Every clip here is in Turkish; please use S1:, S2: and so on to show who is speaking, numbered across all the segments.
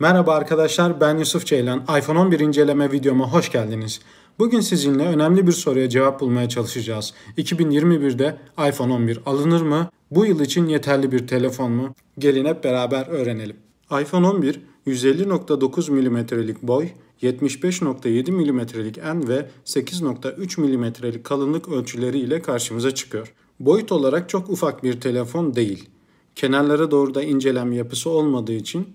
S1: Merhaba arkadaşlar ben Yusuf Ceylan. iPhone 11 inceleme videoma hoş geldiniz. Bugün sizinle önemli bir soruya cevap bulmaya çalışacağız. 2021'de iPhone 11 alınır mı? Bu yıl için yeterli bir telefon mu? Gelin hep beraber öğrenelim. iPhone 11 150.9 mm'lik boy, 75.7 mm'lik en ve 8.3 mm'lik kalınlık ölçüleri ile karşımıza çıkıyor. Boyut olarak çok ufak bir telefon değil. Kenarlara doğru da incelem yapısı olmadığı için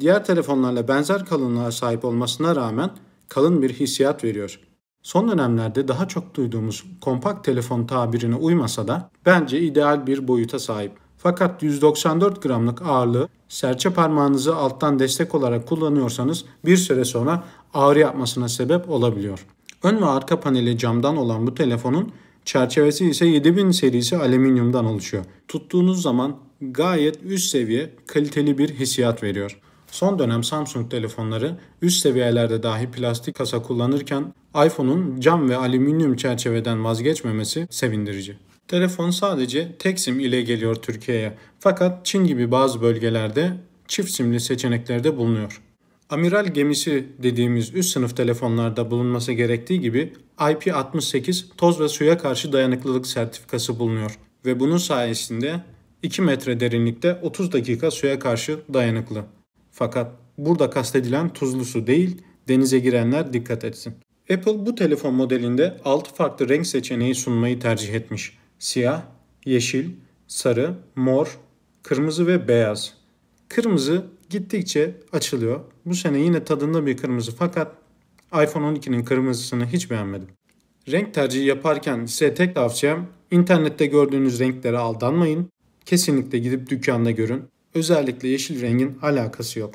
S1: diğer telefonlarla benzer kalınlığa sahip olmasına rağmen kalın bir hissiyat veriyor. Son dönemlerde daha çok duyduğumuz kompakt telefon tabirine uymasa da bence ideal bir boyuta sahip. Fakat 194 gramlık ağırlığı serçe parmağınızı alttan destek olarak kullanıyorsanız bir süre sonra ağrı yapmasına sebep olabiliyor. Ön ve arka paneli camdan olan bu telefonun çerçevesi ise 7000 serisi alüminyumdan oluşuyor. Tuttuğunuz zaman gayet üst seviye kaliteli bir hissiyat veriyor. Son dönem Samsung telefonları üst seviyelerde dahi plastik kasa kullanırken iPhone'un cam ve alüminyum çerçeveden vazgeçmemesi sevindirici. Telefon sadece tek sim ile geliyor Türkiye'ye fakat Çin gibi bazı bölgelerde çift simli seçenekleri de bulunuyor. Amiral gemisi dediğimiz üst sınıf telefonlarda bulunması gerektiği gibi IP68 toz ve suya karşı dayanıklılık sertifikası bulunuyor ve bunun sayesinde 2 metre derinlikte 30 dakika suya karşı dayanıklı. Fakat burada kastedilen tuzlu su değil, denize girenler dikkat etsin. Apple bu telefon modelinde 6 farklı renk seçeneği sunmayı tercih etmiş. Siyah, yeşil, sarı, mor, kırmızı ve beyaz. Kırmızı gittikçe açılıyor. Bu sene yine tadında bir kırmızı fakat iPhone 12'nin kırmızısını hiç beğenmedim. Renk tercihi yaparken size tek tavsiyem internette gördüğünüz renklere aldanmayın. Kesinlikle gidip dükkanda görün. Özellikle yeşil rengin alakası yok.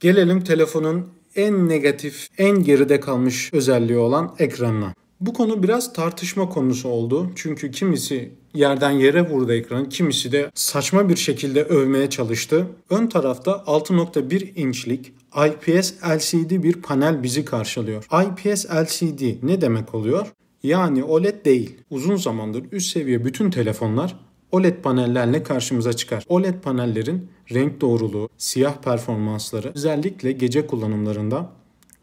S1: Gelelim telefonun en negatif, en geride kalmış özelliği olan ekranına. Bu konu biraz tartışma konusu oldu. Çünkü kimisi yerden yere vurdu ekranı, kimisi de saçma bir şekilde övmeye çalıştı. Ön tarafta 6.1 inçlik IPS LCD bir panel bizi karşılıyor. IPS LCD ne demek oluyor? Yani OLED değil. Uzun zamandır üst seviye bütün telefonlar OLED panellerle karşımıza çıkar. OLED panellerin renk doğruluğu, siyah performansları özellikle gece kullanımlarında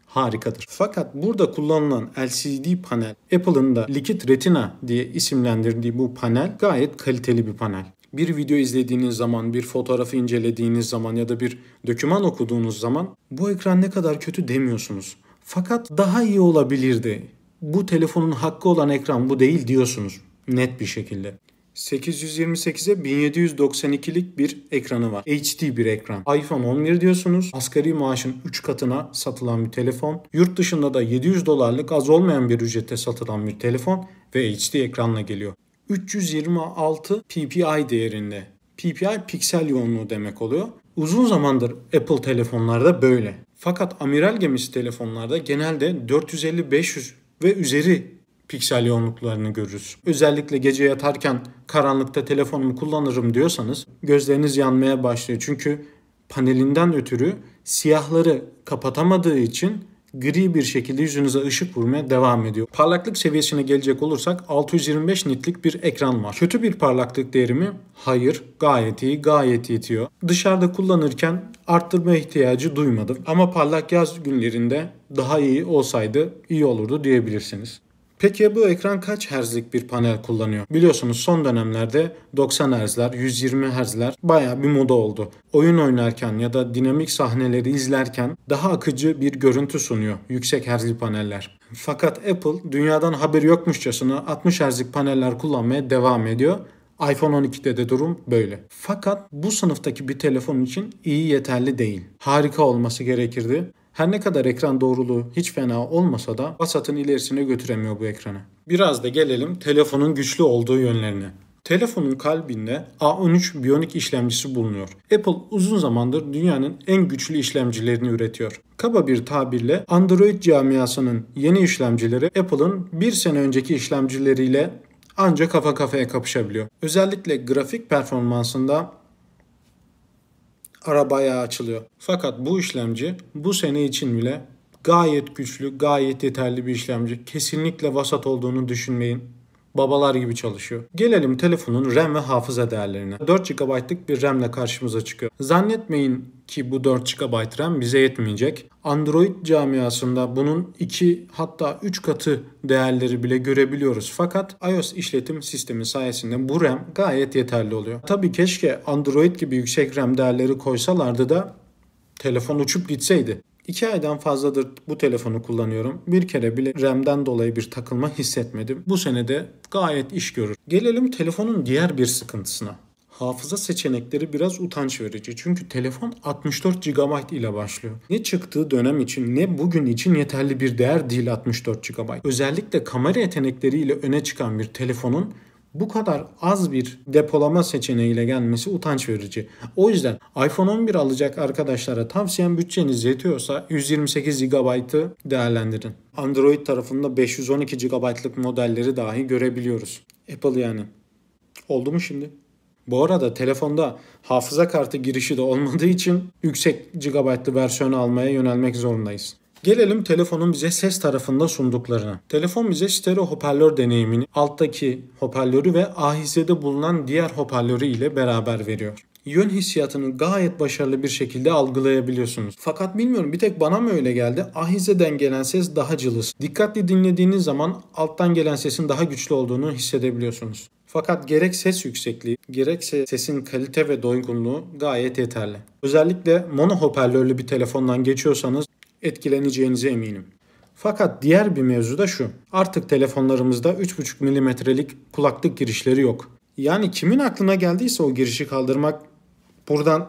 S1: harikadır. Fakat burada kullanılan LCD panel, Apple'ın da Liquid Retina diye isimlendirdiği bu panel gayet kaliteli bir panel. Bir video izlediğiniz zaman, bir fotoğrafı incelediğiniz zaman ya da bir döküman okuduğunuz zaman bu ekran ne kadar kötü demiyorsunuz. Fakat daha iyi olabilirdi. Bu telefonun hakkı olan ekran bu değil diyorsunuz net bir şekilde. 828'e 1792'lik bir ekranı var. HD bir ekran. iPhone 11 diyorsunuz. Asgari maaşın 3 katına satılan bir telefon. Yurt dışında da 700 dolarlık az olmayan bir ücrete satılan bir telefon ve HD ekranla geliyor. 326 ppi değerinde. PPI piksel yoğunluğu demek oluyor. Uzun zamandır Apple telefonlarda böyle. Fakat amiral gemisi telefonlarda genelde 450-500 ve üzeri piksel yoğunluklarını görürüz. Özellikle gece yatarken karanlıkta telefonumu kullanırım diyorsanız gözleriniz yanmaya başlıyor. Çünkü panelinden ötürü siyahları kapatamadığı için gri bir şekilde yüzünüze ışık vurmaya devam ediyor. Parlaklık seviyesine gelecek olursak 625 nitlik bir ekran var. Kötü bir parlaklık değeri mi? Hayır. Gayet iyi, gayet yetiyor. Dışarıda kullanırken arttırma ihtiyacı duymadım. Ama parlak yaz günlerinde daha iyi olsaydı iyi olurdu diyebilirsiniz. Peki bu ekran kaç Hz'lik bir panel kullanıyor? Biliyorsunuz son dönemlerde 90 Hz'ler, 120 Hz'ler baya bir moda oldu. Oyun oynarken ya da dinamik sahneleri izlerken daha akıcı bir görüntü sunuyor yüksek Hz'li paneller. Fakat Apple dünyadan haberi yokmuşçasına 60 Hz'lik paneller kullanmaya devam ediyor iPhone 12'de de durum böyle. Fakat bu sınıftaki bir telefon için iyi yeterli değil. Harika olması gerekirdi. Her ne kadar ekran doğruluğu hiç fena olmasa da vasatın ilerisine götüremiyor bu ekranı. Biraz da gelelim telefonun güçlü olduğu yönlerine. Telefonun kalbinde A13 biyonik işlemcisi bulunuyor. Apple uzun zamandır dünyanın en güçlü işlemcilerini üretiyor. Kaba bir tabirle Android camiasının yeni işlemcileri Apple'ın bir sene önceki işlemcileriyle ancak kafa kafaya kapışabiliyor. Özellikle grafik performansında arabaya açılıyor. Fakat bu işlemci bu sene için bile gayet güçlü, gayet yeterli bir işlemci. Kesinlikle vasat olduğunu düşünmeyin. Babalar gibi çalışıyor. Gelelim telefonun RAM ve hafıza değerlerine. 4 GB'lık bir RAM ile karşımıza çıkıyor. Zannetmeyin ki bu 4 GB RAM bize yetmeyecek. Android camiasında bunun 2 hatta 3 katı değerleri bile görebiliyoruz. Fakat iOS işletim sistemi sayesinde bu RAM gayet yeterli oluyor. Tabii keşke Android gibi yüksek RAM değerleri koysalardı da telefon uçup gitseydi. 2 aydan fazladır bu telefonu kullanıyorum. Bir kere bile RAM'den dolayı bir takılma hissetmedim. Bu senede gayet iş görür. Gelelim telefonun diğer bir sıkıntısına hafıza seçenekleri biraz utanç verici. Çünkü telefon 64 GB ile başlıyor. Ne çıktığı dönem için ne bugün için yeterli bir değer değil 64 GB. Özellikle kamera yetenekleriyle öne çıkan bir telefonun bu kadar az bir depolama seçeneğiyle gelmesi utanç verici. O yüzden iPhone 11 alacak arkadaşlara tavsiyem bütçeniz yetiyorsa 128 GB'ı değerlendirin. Android tarafında 512 GB'lık modelleri dahi görebiliyoruz. Apple yani. Oldu mu şimdi? Bu arada telefonda hafıza kartı girişi de olmadığı için yüksek GB'lı versiyonu almaya yönelmek zorundayız. Gelelim telefonun bize ses tarafında sunduklarına. Telefon bize stereo hoparlör deneyimini, alttaki hoparlörü ve ahizede bulunan diğer hoparlörü ile beraber veriyor yön hissiyatını gayet başarılı bir şekilde algılayabiliyorsunuz. Fakat bilmiyorum bir tek bana mı öyle geldi? Ahizeden gelen ses daha cılız. Dikkatli dinlediğiniz zaman alttan gelen sesin daha güçlü olduğunu hissedebiliyorsunuz. Fakat gerek ses yüksekliği, gerekse sesin kalite ve doygunluğu gayet yeterli. Özellikle mono hoparlörlü bir telefondan geçiyorsanız etkileneceğinize eminim. Fakat diğer bir mevzu da şu. Artık telefonlarımızda 3,5 milimetrelik kulaklık girişleri yok. Yani kimin aklına geldiyse o girişi kaldırmak buradan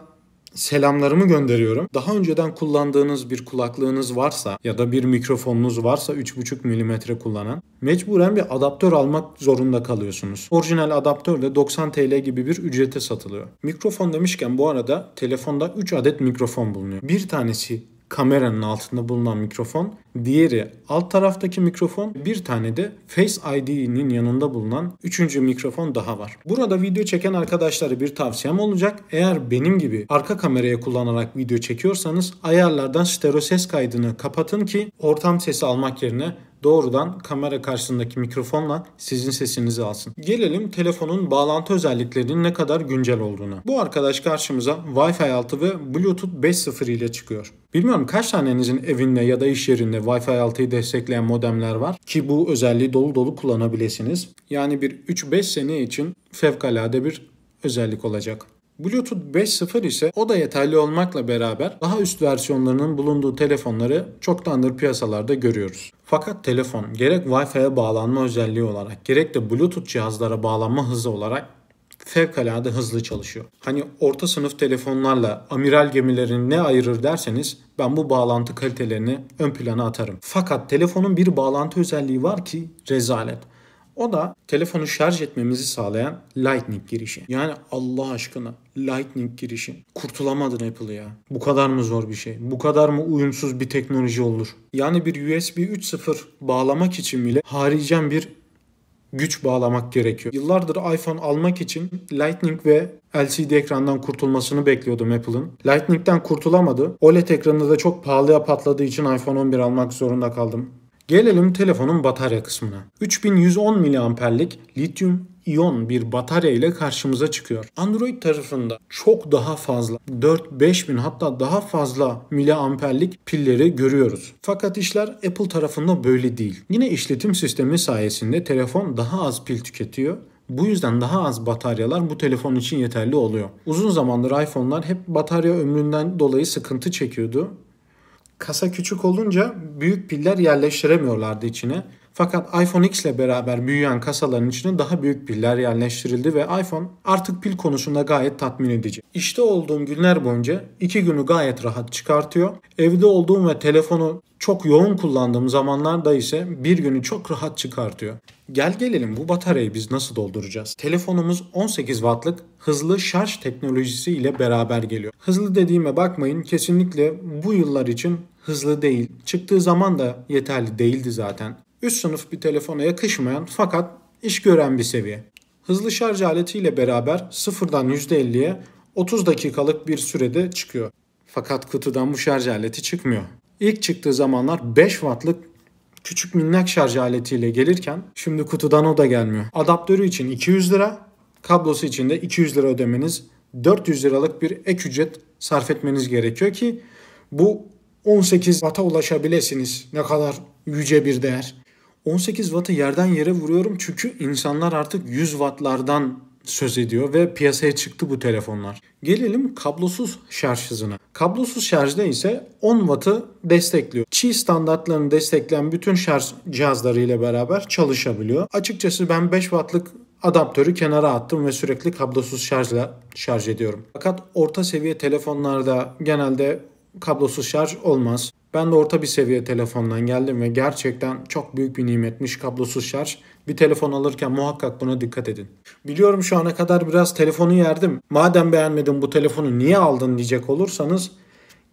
S1: selamlarımı gönderiyorum. Daha önceden kullandığınız bir kulaklığınız varsa ya da bir mikrofonunuz varsa 3.5 mm kullanan mecburen bir adaptör almak zorunda kalıyorsunuz. Orijinal adaptör de 90 TL gibi bir ücrete satılıyor. Mikrofon demişken bu arada telefonda 3 adet mikrofon bulunuyor. Bir tanesi kameranın altında bulunan mikrofon, diğeri alt taraftaki mikrofon, bir tane de Face ID'nin yanında bulunan üçüncü mikrofon daha var. Burada video çeken arkadaşlara bir tavsiyem olacak. Eğer benim gibi arka kameraya kullanarak video çekiyorsanız ayarlardan stereo ses kaydını kapatın ki ortam sesi almak yerine doğrudan kamera karşısındaki mikrofonla sizin sesinizi alsın. Gelelim telefonun bağlantı özelliklerinin ne kadar güncel olduğuna. Bu arkadaş karşımıza Wi-Fi 6 ve Bluetooth 5.0 ile çıkıyor. Bilmiyorum kaç tanenizin evinde ya da iş yerinde Wi-Fi 6'yı destekleyen modemler var ki bu özelliği dolu dolu kullanabilirsiniz. Yani bir 3-5 sene için fevkalade bir özellik olacak. Bluetooth 5.0 ise o da yeterli olmakla beraber daha üst versiyonlarının bulunduğu telefonları çoktandır piyasalarda görüyoruz. Fakat telefon gerek Wi-Fi'ye bağlanma özelliği olarak gerek de Bluetooth cihazlara bağlanma hızı olarak fevkalade hızlı çalışıyor. Hani orta sınıf telefonlarla amiral gemilerini ne ayırır derseniz ben bu bağlantı kalitelerini ön plana atarım. Fakat telefonun bir bağlantı özelliği var ki rezalet. O da telefonu şarj etmemizi sağlayan Lightning girişi. Yani Allah aşkına Lightning girişi. Kurtulamadın Apple ya. Bu kadar mı zor bir şey? Bu kadar mı uyumsuz bir teknoloji olur? Yani bir USB 3.0 bağlamak için bile haricen bir güç bağlamak gerekiyor. Yıllardır iPhone almak için Lightning ve LCD ekrandan kurtulmasını bekliyordum Apple'ın. Lightning'den kurtulamadı. OLED ekranı da çok pahalıya patladığı için iPhone 11 almak zorunda kaldım. Gelelim telefonun batarya kısmına. 3110 miliamperlik lityum iyon bir batarya ile karşımıza çıkıyor. Android tarafında çok daha fazla 4-5 bin hatta daha fazla miliamperlik pilleri görüyoruz. Fakat işler Apple tarafında böyle değil. Yine işletim sistemi sayesinde telefon daha az pil tüketiyor bu yüzden daha az bataryalar bu telefon için yeterli oluyor. Uzun zamandır iPhone'lar hep batarya ömründen dolayı sıkıntı çekiyordu Kasa küçük olunca büyük piller yerleştiremiyorlardı içine. Fakat iPhone X ile beraber büyüyen kasaların içine daha büyük piller yerleştirildi ve iPhone artık pil konusunda gayet tatmin edici. İşte olduğum günler boyunca iki günü gayet rahat çıkartıyor. Evde olduğum ve telefonu çok yoğun kullandığım zamanlarda ise bir günü çok rahat çıkartıyor. Gel gelelim bu bataryayı biz nasıl dolduracağız? Telefonumuz 18 wattlık hızlı şarj teknolojisi ile beraber geliyor. Hızlı dediğime bakmayın kesinlikle bu yıllar için hızlı değil. Çıktığı zaman da yeterli değildi zaten. Üst sınıf bir telefona yakışmayan fakat iş gören bir seviye. Hızlı şarj aletiyle beraber sıfırdan %50'ye 30 dakikalık bir sürede çıkıyor. Fakat kutudan bu şarj aleti çıkmıyor. İlk çıktığı zamanlar 5 wattlık küçük minnak şarj aletiyle gelirken şimdi kutudan o da gelmiyor. Adaptörü için 200 lira, kablosu için de 200 lira ödemeniz 400 liralık bir ek ücret sarf etmeniz gerekiyor ki bu 18 Watt'a ulaşabilirsiniz. Ne kadar yüce bir değer. 18 Watt'ı yerden yere vuruyorum çünkü insanlar artık 100 Watt'lardan söz ediyor ve piyasaya çıktı bu telefonlar. Gelelim kablosuz şarj hızına. Kablosuz şarjda ise 10 Watt'ı destekliyor. Qi standartlarını destekleyen bütün şarj cihazları ile beraber çalışabiliyor. Açıkçası ben 5 Watt'lık adaptörü kenara attım ve sürekli kablosuz şarjla şarj ediyorum. Fakat orta seviye telefonlarda genelde kablosuz şarj olmaz. Ben de orta bir seviye telefondan geldim ve gerçekten çok büyük bir nimetmiş kablosuz şarj. Bir telefon alırken muhakkak buna dikkat edin. Biliyorum şu ana kadar biraz telefonu yerdim. Madem beğenmedin bu telefonu niye aldın diyecek olursanız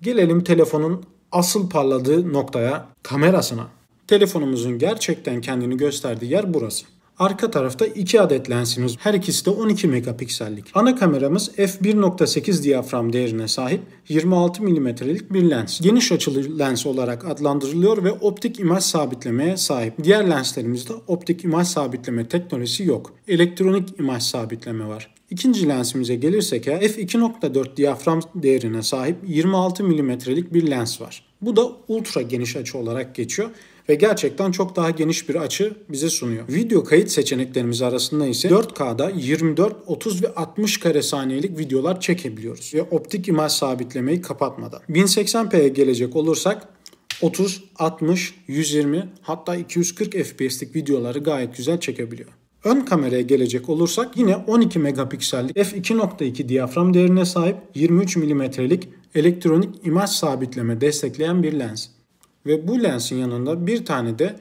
S1: gelelim telefonun asıl parladığı noktaya kamerasına. Telefonumuzun gerçekten kendini gösterdiği yer burası. Arka tarafta iki adet lensimiz. Her ikisi de 12 megapiksellik. Ana kameramız f1.8 diyafram değerine sahip 26 milimetrelik bir lens. Geniş açılı lens olarak adlandırılıyor ve optik imaj sabitlemeye sahip. Diğer lenslerimizde optik imaj sabitleme teknolojisi yok. Elektronik imaj sabitleme var. İkinci lensimize gelirsek f2.4 diyafram değerine sahip 26 milimetrelik bir lens var. Bu da ultra geniş açı olarak geçiyor ve gerçekten çok daha geniş bir açı bize sunuyor. Video kayıt seçeneklerimiz arasında ise 4K'da 24, 30 ve 60 kare saniyelik videolar çekebiliyoruz ve optik imaj sabitlemeyi kapatmadan. 1080p'ye gelecek olursak 30, 60, 120 hatta 240 FPS'lik videoları gayet güzel çekebiliyor. Ön kameraya gelecek olursak yine 12 megapiksellik f2.2 diyafram değerine sahip 23 milimetrelik elektronik imaj sabitleme destekleyen bir lens. Ve bu lensin yanında bir tane de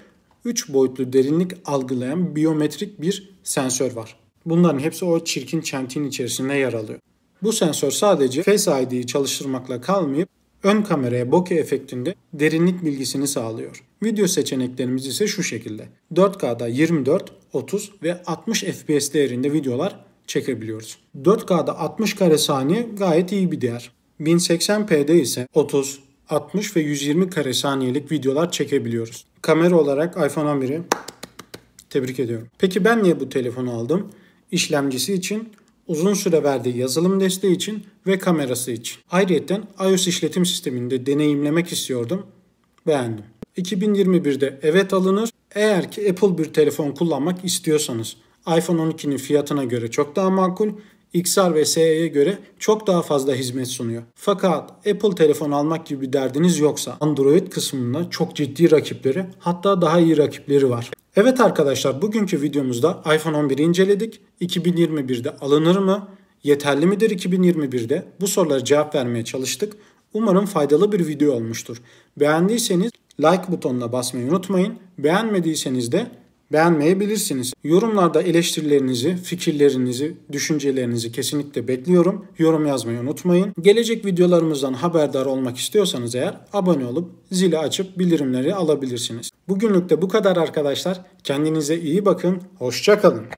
S1: 3 boyutlu derinlik algılayan biyometrik bir sensör var. Bunların hepsi o çirkin çentiğin içerisinde yer alıyor. Bu sensör sadece Face ID'yi çalıştırmakla kalmayıp ön kameraya bokeh efektinde derinlik bilgisini sağlıyor. Video seçeneklerimiz ise şu şekilde. 4K'da 24, 30 ve 60 FPS değerinde videolar çekebiliyoruz. 4K'da 60 kare saniye gayet iyi bir değer. 1080p'de ise 30, 60 ve 120 kare saniyelik videolar çekebiliyoruz. Kamera olarak iPhone 11'i tebrik ediyorum. Peki ben niye bu telefonu aldım? İşlemcisi için, uzun süre verdiği yazılım desteği için ve kamerası için. Ayrıca iOS işletim sisteminde deneyimlemek istiyordum. Beğendim. 2021'de evet alınır. Eğer ki Apple bir telefon kullanmak istiyorsanız iPhone 12'nin fiyatına göre çok daha makul XR ve SE'ye göre çok daha fazla hizmet sunuyor. Fakat Apple telefon almak gibi bir derdiniz yoksa Android kısmında çok ciddi rakipleri hatta daha iyi rakipleri var. Evet arkadaşlar bugünkü videomuzda iPhone 11'i inceledik. 2021'de alınır mı? Yeterli midir 2021'de? Bu sorulara cevap vermeye çalıştık. Umarım faydalı bir video olmuştur. Beğendiyseniz like butonuna basmayı unutmayın. Beğenmediyseniz de beğenmeyebilirsiniz. Yorumlarda eleştirilerinizi, fikirlerinizi, düşüncelerinizi kesinlikle bekliyorum. Yorum yazmayı unutmayın. Gelecek videolarımızdan haberdar olmak istiyorsanız eğer abone olup zili açıp bildirimleri alabilirsiniz. Bugünlük de bu kadar arkadaşlar. Kendinize iyi bakın. Hoşçakalın.